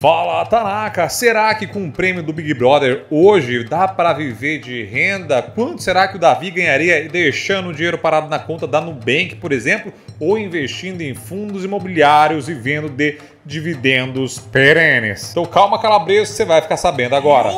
Fala Tanaka, será que com o prêmio do Big Brother hoje dá para viver de renda? Quanto será que o Davi ganharia deixando o dinheiro parado na conta da Nubank, por exemplo, ou investindo em fundos imobiliários e vendo de dividendos perenes? Então calma calabreso, você vai ficar sabendo agora.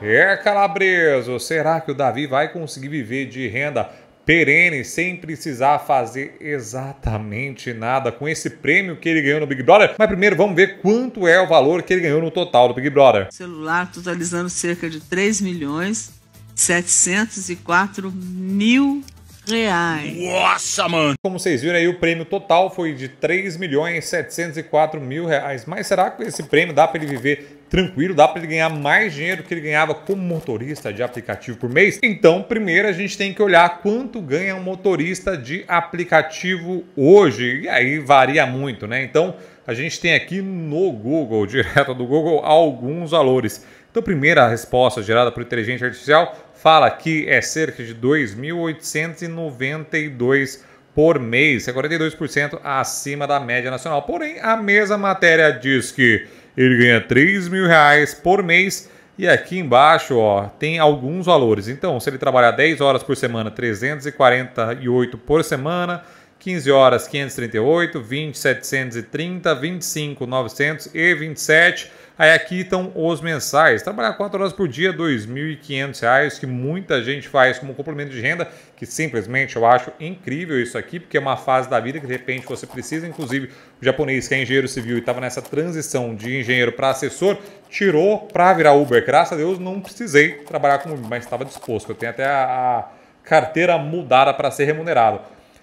É calabreso, será que o Davi vai conseguir viver de renda? perene, sem precisar fazer exatamente nada com esse prêmio que ele ganhou no Big Brother. Mas primeiro vamos ver quanto é o valor que ele ganhou no total do Big Brother. Celular totalizando cerca de 3 milhões 704 mil reais. Nossa, mano! Como vocês viram aí, o prêmio total foi de 3 milhões 704 mil reais. Mas será que esse prêmio dá para ele viver tranquilo, dá para ele ganhar mais dinheiro que ele ganhava como motorista de aplicativo por mês? Então, primeiro a gente tem que olhar quanto ganha um motorista de aplicativo hoje, e aí varia muito, né? Então, a gente tem aqui no Google, direto do Google, alguns valores. Então, a primeira resposta gerada por inteligência artificial fala que é cerca de 2.892 por mês, é 42% acima da média nacional. Porém, a mesma matéria diz que ele ganha 3 mil reais por mês. E aqui embaixo ó, tem alguns valores. Então, se ele trabalhar 10 horas por semana, 348 por semana. 15 horas 538, 20 730, 25 900 e 27. Aí aqui estão os mensais. Trabalhar 4 horas por dia, R$ 2.500, que muita gente faz como complemento de renda, que simplesmente eu acho incrível isso aqui, porque é uma fase da vida que de repente você precisa, inclusive o japonês que é engenheiro civil e estava nessa transição de engenheiro para assessor, tirou para virar Uber. Graças a Deus não precisei trabalhar como Uber, mas estava disposto. Eu tenho até a, a carteira mudada para ser remunerado.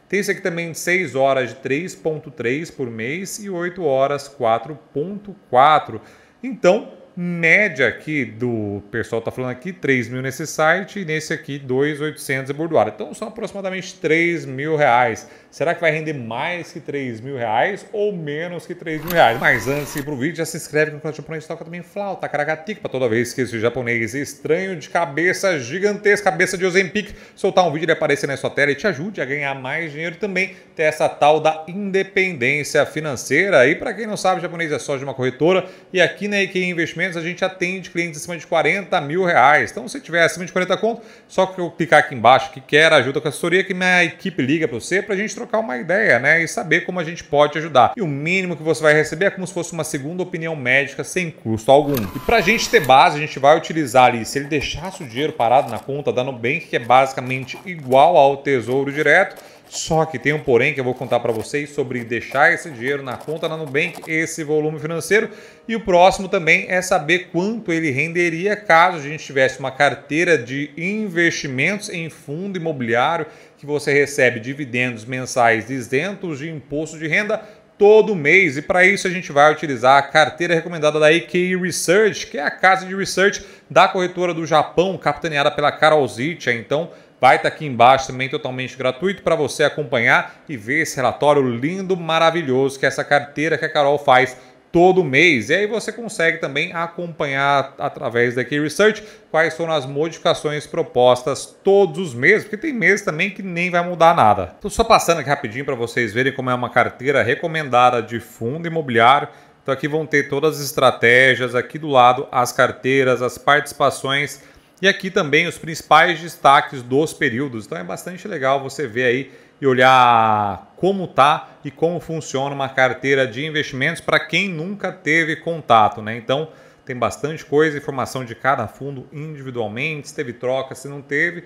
Tem esse aqui também 6 horas de 3.3 por mês e 8 horas 4.4. Então, média aqui do pessoal está falando aqui, 3 mil nesse site e nesse aqui 2.800 e bordoada. Então, são aproximadamente 3 mil reais. Será que vai render mais que 3 mil reais ou menos que 3 mil reais? Mas antes de ir pro vídeo, já se inscreve no canal japonês toca também flauta, caragatica, para toda vez que esse japonês estranho de cabeça gigantesca, cabeça de Ozempic, soltar um vídeo e aparecer na sua tela e te ajude a ganhar mais dinheiro também, ter essa tal da independência financeira. E para quem não sabe, japonês é só de uma corretora e aqui na IKEA Investimentos a gente atende clientes acima de 40 mil reais. Então se tiver acima de 40 conto, só clicar aqui embaixo que quer ajuda com a assessoria que minha equipe liga para você para a gente trocar trocar uma ideia, né? E saber como a gente pode ajudar. E o mínimo que você vai receber é como se fosse uma segunda opinião médica sem custo algum. E para a gente ter base, a gente vai utilizar ali, se ele deixasse o dinheiro parado na conta da Nubank, que é basicamente igual ao Tesouro Direto, só que tem um porém que eu vou contar para vocês sobre deixar esse dinheiro na conta da Nubank, esse volume financeiro. E o próximo também é saber quanto ele renderia caso a gente tivesse uma carteira de investimentos em fundo imobiliário que você recebe dividendos mensais isentos de imposto de renda todo mês. E para isso a gente vai utilizar a carteira recomendada da EKI Research, que é a casa de research da corretora do Japão, capitaneada pela Carol Zitia. Então, vai estar tá aqui embaixo também totalmente gratuito para você acompanhar e ver esse relatório lindo, maravilhoso que é essa carteira que a Carol faz todo mês. E aí você consegue também acompanhar através da Key Research quais foram as modificações propostas todos os meses, porque tem meses também que nem vai mudar nada. Estou só passando aqui rapidinho para vocês verem como é uma carteira recomendada de fundo imobiliário. Então aqui vão ter todas as estratégias, aqui do lado as carteiras, as participações e aqui também os principais destaques dos períodos. Então é bastante legal você ver aí e olhar como tá e como funciona uma carteira de investimentos para quem nunca teve contato, né? Então tem bastante coisa, informação de cada fundo individualmente, se teve troca, se não teve.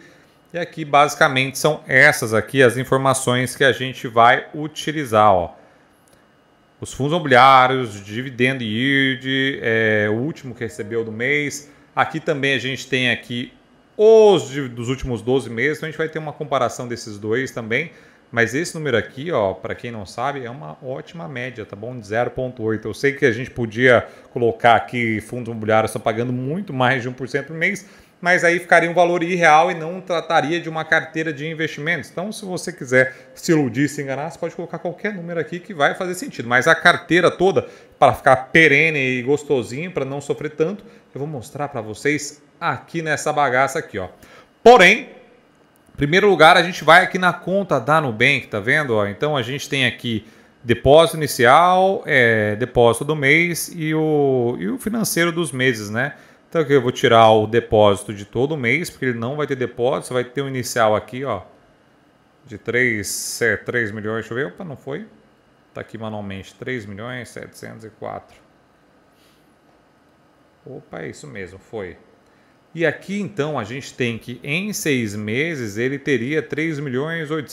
E aqui basicamente são essas aqui as informações que a gente vai utilizar, ó. Os fundos imobiliários, dividendo yield, é, o último que recebeu do mês. Aqui também a gente tem aqui os de, dos últimos 12 meses, então a gente vai ter uma comparação desses dois também. Mas esse número aqui, ó, para quem não sabe, é uma ótima média, tá bom? De 0,8. Eu sei que a gente podia colocar aqui fundos imobiliários estão pagando muito mais de 1% por mês, mas aí ficaria um valor irreal e não trataria de uma carteira de investimentos. Então, se você quiser se iludir, se enganar, você pode colocar qualquer número aqui que vai fazer sentido. Mas a carteira toda, para ficar perene e gostosinho, para não sofrer tanto, eu vou mostrar para vocês aqui nessa bagaça aqui, ó. Porém, primeiro lugar, a gente vai aqui na conta da Nubank, tá vendo? Ó? Então a gente tem aqui depósito inicial, é, depósito do mês e o, e o financeiro dos meses, né? Então aqui eu vou tirar o depósito de todo mês, porque ele não vai ter depósito, vai ter um inicial aqui, ó, de 3, é, 3 milhões, deixa eu ver, opa, não foi? Tá aqui manualmente, 3 milhões 704. Opa, é isso mesmo, foi. E aqui então a gente tem que em seis meses ele teria 3 milhões e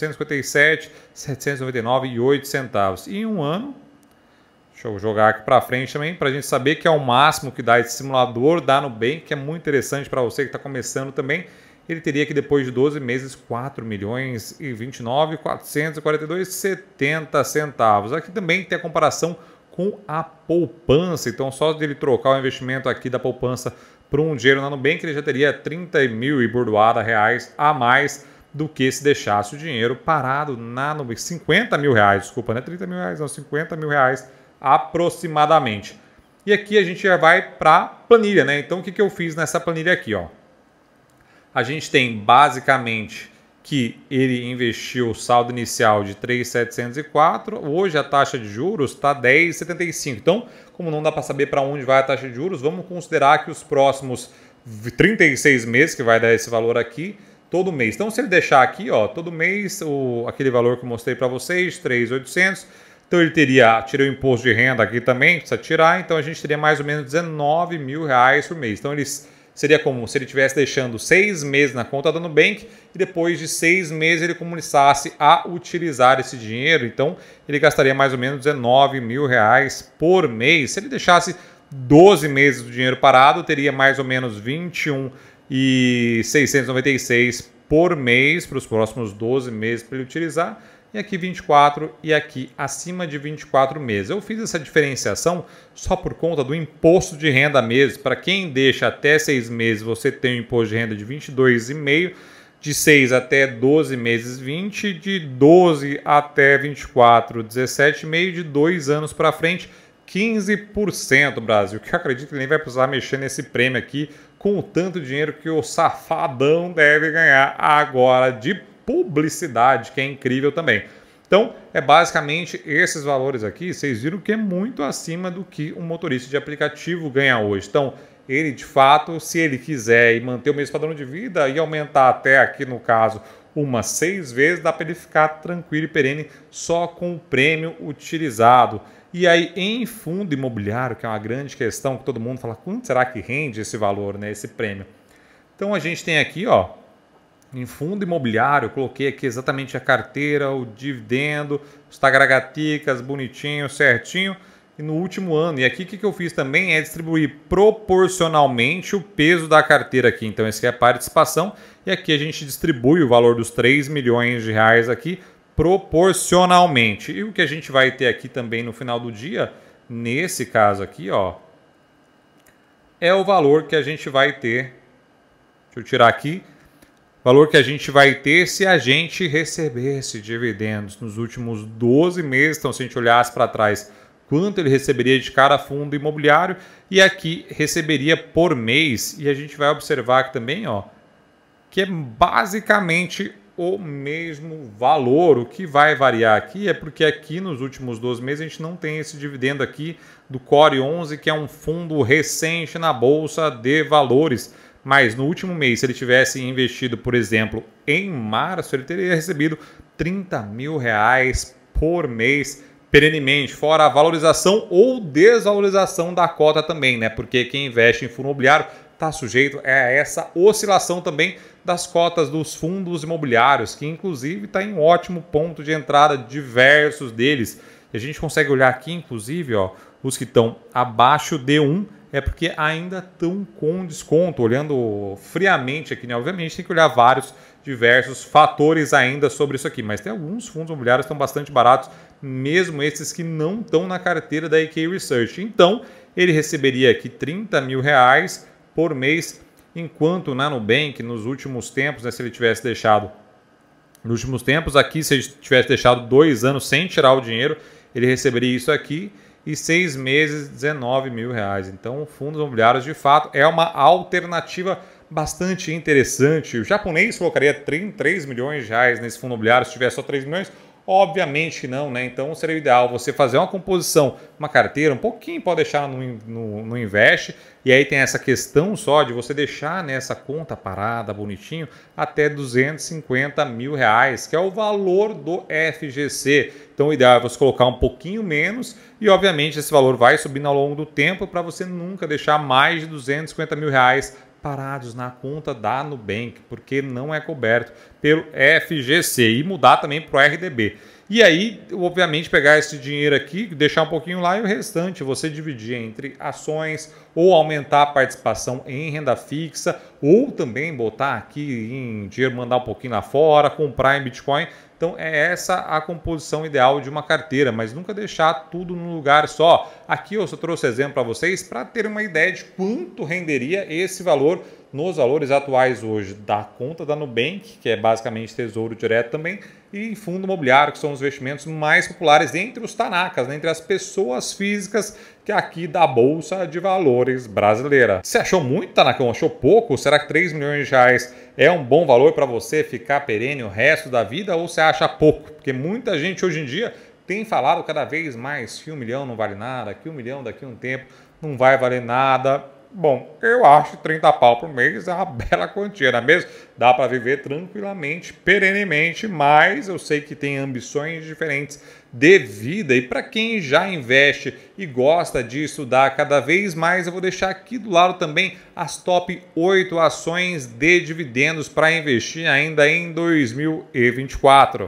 centavos. E em um ano, deixa eu jogar aqui para frente também para a gente saber que é o máximo que dá esse simulador da Nubank, que é muito interessante para você que está começando também. Ele teria que depois de 12 meses 4 milhões e 29 centavos. Aqui também tem a comparação com a poupança. Então só dele trocar o investimento aqui da poupança para um dinheiro na Nubank, ele já teria 30 mil e bordoada reais a mais do que se deixasse o dinheiro parado na Nubank. 50 mil reais, desculpa, não é 30 mil reais, não, 50 mil reais aproximadamente. E aqui a gente já vai para planilha, né? Então o que, que eu fiz nessa planilha aqui, ó? A gente tem basicamente que ele investiu o saldo inicial de 3,704, hoje a taxa de juros está 10,75. Então, como não dá para saber para onde vai a taxa de juros, vamos considerar que os próximos 36 meses, que vai dar esse valor aqui, todo mês. Então, se ele deixar aqui, ó, todo mês, o, aquele valor que eu mostrei para vocês, 3,800, então ele teria, tirei o imposto de renda aqui também, precisa tirar, então a gente teria mais ou menos 19 mil reais por mês. Então, eles seria como se ele tivesse deixando seis meses na conta da Nubank e depois de seis meses ele começasse a utilizar esse dinheiro. Então ele gastaria mais ou menos 19 mil reais por mês. Se ele deixasse 12 meses do dinheiro parado, teria mais ou menos 21.696 por mês para os próximos 12 meses para ele utilizar e aqui 24 e aqui acima de 24 meses. Eu fiz essa diferenciação só por conta do imposto de renda mesmo. Para quem deixa até 6 meses, você tem um imposto de renda de 22,5, de 6 até 12 meses 20, de 12 até 24, 17,5, de 2 anos para frente 15% Brasil, que eu acredito que nem vai precisar mexer nesse prêmio aqui com o tanto de dinheiro que o safadão deve ganhar agora de publicidade, que é incrível também. Então, é basicamente esses valores aqui, vocês viram que é muito acima do que um motorista de aplicativo ganha hoje. Então, ele de fato, se ele quiser e manter o mesmo padrão de vida e aumentar até aqui no caso umas seis vezes, dá para ele ficar tranquilo e perene só com o prêmio utilizado. E aí, em fundo imobiliário, que é uma grande questão que todo mundo fala, quanto será que rende esse valor, né, esse prêmio? Então a gente tem aqui, ó, em fundo imobiliário, coloquei aqui exatamente a carteira, o dividendo, os tagragaticas, bonitinho, certinho. E no último ano, e aqui o que, eu fiz também é distribuir proporcionalmente o peso da carteira aqui. Então, aqui é a participação. E aqui a gente distribui o valor dos 3 milhões de reais aqui proporcionalmente. E o que a gente vai ter aqui também no final do dia, nesse caso aqui, ó, é o valor que a gente vai ter. Deixa eu tirar aqui Valor que a gente vai ter se a gente recebesse dividendos nos últimos 12 meses. Então, se a gente olhasse para trás, quanto ele receberia de cada fundo imobiliário e aqui receberia por mês. E a gente vai observar aqui também, ó, que é basicamente o mesmo valor. O que vai variar aqui é porque aqui nos últimos 12 meses a gente não tem esse dividendo aqui do Core 11, que é um fundo recente na bolsa de valores. Mas no último mês, se ele tivesse investido, por exemplo, em março, ele teria recebido 30 mil reais por mês perenemente, fora a valorização ou desvalorização da cota também, né? Porque quem investe em fundo imobiliário está sujeito a essa oscilação também das cotas dos fundos imobiliários, que inclusive está em ótimo ponto de entrada diversos deles. E a gente consegue olhar aqui, inclusive, ó, os que estão abaixo de 1 é porque ainda estão com desconto. Olhando friamente aqui, né? Obviamente tem que olhar vários diversos fatores ainda sobre isso aqui, mas tem alguns fundos imobiliários que estão bastante baratos, mesmo esses que não estão na carteira da EK Research. Então, ele receberia aqui 30 mil reais por mês, enquanto na Nubank, nos últimos tempos, né, se ele tivesse deixado nos últimos tempos, aqui se ele tivesse deixado dois anos sem tirar o dinheiro, ele receberia isso aqui e seis meses 19 mil reais. Então, fundos imobiliários de fato é uma alternativa bastante interessante. O japonês colocaria 3 milhões de reais nesse fundo imobiliário se tivesse só 3 milhões. Obviamente que não, né? Então seria o ideal você fazer uma composição, uma carteira, um pouquinho pode deixar no, no, no Invest, e aí tem essa questão só de você deixar nessa né, conta parada bonitinho até 250 mil reais, que é o valor do FGC. Então o ideal é você colocar um pouquinho menos e obviamente esse valor vai subindo ao longo do tempo para você nunca deixar mais de 250 mil reais parados na conta da Nubank, porque não é coberto pelo FGC e mudar também para o RDB. E aí, obviamente, pegar esse dinheiro aqui, deixar um pouquinho lá e o restante você dividir entre ações ou aumentar a participação em renda fixa, ou também botar aqui em dinheiro, mandar um pouquinho lá fora, comprar em Bitcoin. Então é essa a composição ideal de uma carteira, mas nunca deixar tudo num lugar só. Aqui eu só trouxe exemplo para vocês para ter uma ideia de quanto renderia esse valor nos valores atuais hoje da conta da Nubank, que é basicamente tesouro direto também, e fundo imobiliário, que são os investimentos mais populares entre os tanacas, né? entre as pessoas físicas que aqui da bolsa de valores valores brasileira. Você achou muito, Tanakão? Achou pouco? Será que 3 milhões de reais é um bom valor para você ficar perene o resto da vida ou você acha pouco? Porque muita gente hoje em dia tem falado cada vez mais que um milhão não vale nada, que um milhão daqui a um tempo não vai valer nada. Bom, eu acho 30 pau por mês é uma bela quantia, não é mesmo? Dá para viver tranquilamente, perenemente, mas eu sei que tem ambições diferentes de vida. E para quem já investe e gosta de estudar cada vez mais, eu vou deixar aqui do lado também as top 8 ações de dividendos para investir ainda em 2024.